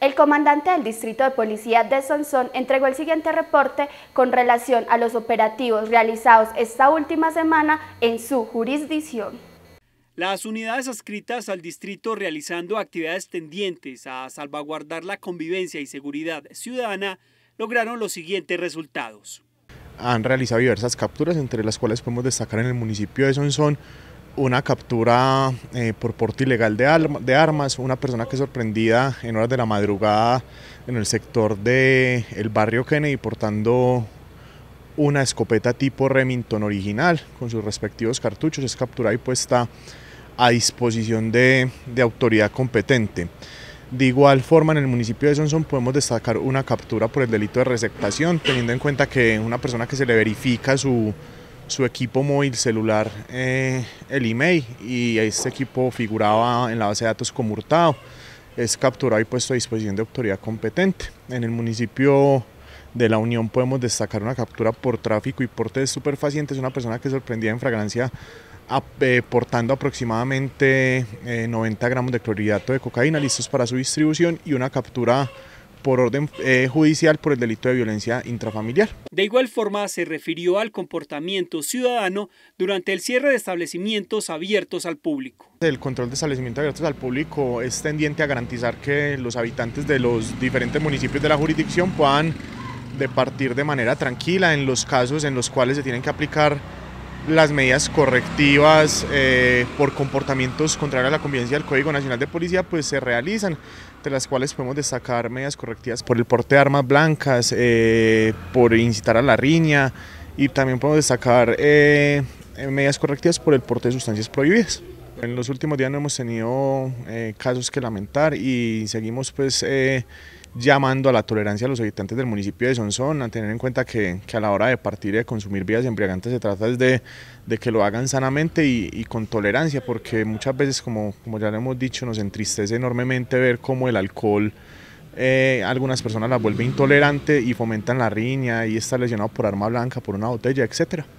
El comandante del Distrito de Policía de Sonsón entregó el siguiente reporte con relación a los operativos realizados esta última semana en su jurisdicción. Las unidades adscritas al distrito realizando actividades tendientes a salvaguardar la convivencia y seguridad ciudadana lograron los siguientes resultados. Han realizado diversas capturas, entre las cuales podemos destacar en el municipio de Sonsón una captura eh, por porte ilegal de, armas, una persona que es sorprendida en horas de la madrugada en el sector del el barrio Kennedy portando una escopeta tipo Remington original con sus respectivos cartuchos, es capturada y puesta a disposición de, autoridad competente. De igual forma, en el municipio de Sonson podemos destacar una captura por el delito de receptación, teniendo en cuenta que una persona que se le verifica su su equipo móvil celular, eh, el email, y este equipo figuraba en la base de datos como hurtado. Es capturado y puesto a disposición de autoridad competente. En el municipio de la Unión podemos destacar una captura por tráfico y porte de superfacientes, una persona que sorprendía en fragancia eh, portando aproximadamente 90 eh, gramos de clorhidrato de cocaína listos para su distribución y una captura por orden eh, judicial por el delito de violencia intrafamiliar. De igual forma, se refirió al comportamiento ciudadano durante el cierre de establecimientos abiertos al público. El control de establecimientos abiertos al público es tendiente a garantizar que los habitantes de los diferentes municipios de la jurisdicción puedan departir de manera tranquila en los casos en los cuales se tienen que aplicar las medidas correctivas eh, por comportamientos contrarios a la convivencia del Código Nacional de Policía pues se realizan, de las cuales podemos destacar medidas correctivas por el porte de armas blancas, eh, por incitar a la riña y también podemos destacar eh, medidas correctivas por el porte de sustancias prohibidas. En los últimos días no hemos tenido casos que lamentar y seguimos pues llamando a la tolerancia a los habitantes del municipio de Sonsón, a tener en cuenta que, a la hora de partir y de consumir bebidas embriagantes se trata de, que lo hagan sanamente y, con tolerancia, porque muchas veces, como, como ya lo hemos dicho, nos entristece enormemente ver cómo el alcohol... Eh, algunas personas la vuelve intolerante y fomentan la riña y está lesionado por arma blanca, por una botella, etcétera.